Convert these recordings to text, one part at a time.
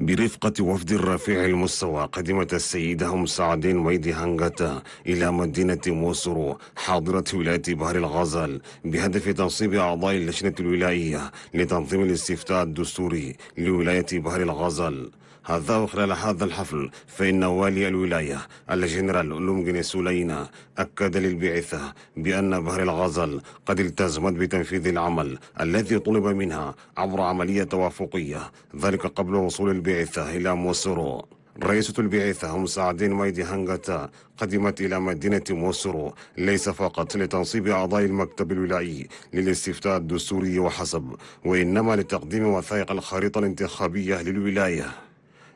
برفقة وفد الرفيع المستوى قدمت السيدة أم سعد ويدي هنغتا إلى مدينة موسرو حاضرة ولاية بحر الغزل بهدف تنصيب أعضاء اللجنة الولائية لتنظيم الاستفتاء الدستوري لولاية بحر الغزل هذا وخلال هذا الحفل فإن والي الولاية الجنرال لومجن سولينا أكد للبعثة بأن بهر الغزل قد التزمت بتنفيذ العمل الذي طلب منها عبر عملية توافقية ذلك قبل وصول البعثة إلى موسورو رئيسة البعثة هم سعدين مايدي هانغاتا قدمت إلى مدينة موسورو ليس فقط لتنصيب أعضاء المكتب الولائي للاستفتاء الدستوري وحسب وإنما لتقديم وثائق الخريطة الانتخابية للولاية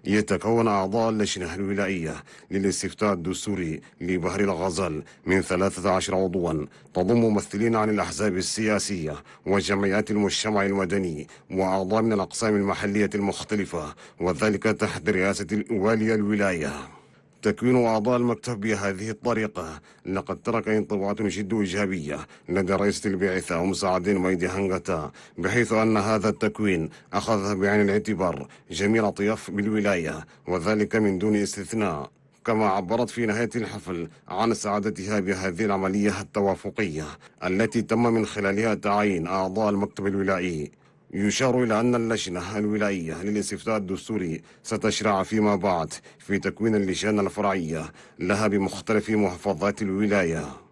يتكون أعضاء اللجنة الولائية للاستفتاء الدستوري لبهر الغزال من 13 عضوا تضم ممثلين عن الأحزاب السياسية وجمعيات المجتمع المدني وأعضاء من الأقسام المحلية المختلفة وذلك تحت رئاسة الوالية الولاية تكوين أعضاء المكتب بهذه الطريقة لقد ترك انطباعات جد إيجابية لدى رئيسة البعثة ومساعدين ميدي هانغتا بحيث أن هذا التكوين أخذ بعين الاعتبار جميع أطياف بالولاية وذلك من دون استثناء كما عبرت في نهاية الحفل عن سعادتها بهذه العملية التوافقية التي تم من خلالها تعيين أعضاء المكتب الولائي يشار إلى أن اللجنة الولائية للاستفتاء الدستوري ستشرع فيما بعد في تكوين اللجان الفرعية لها بمختلف محافظات الولاية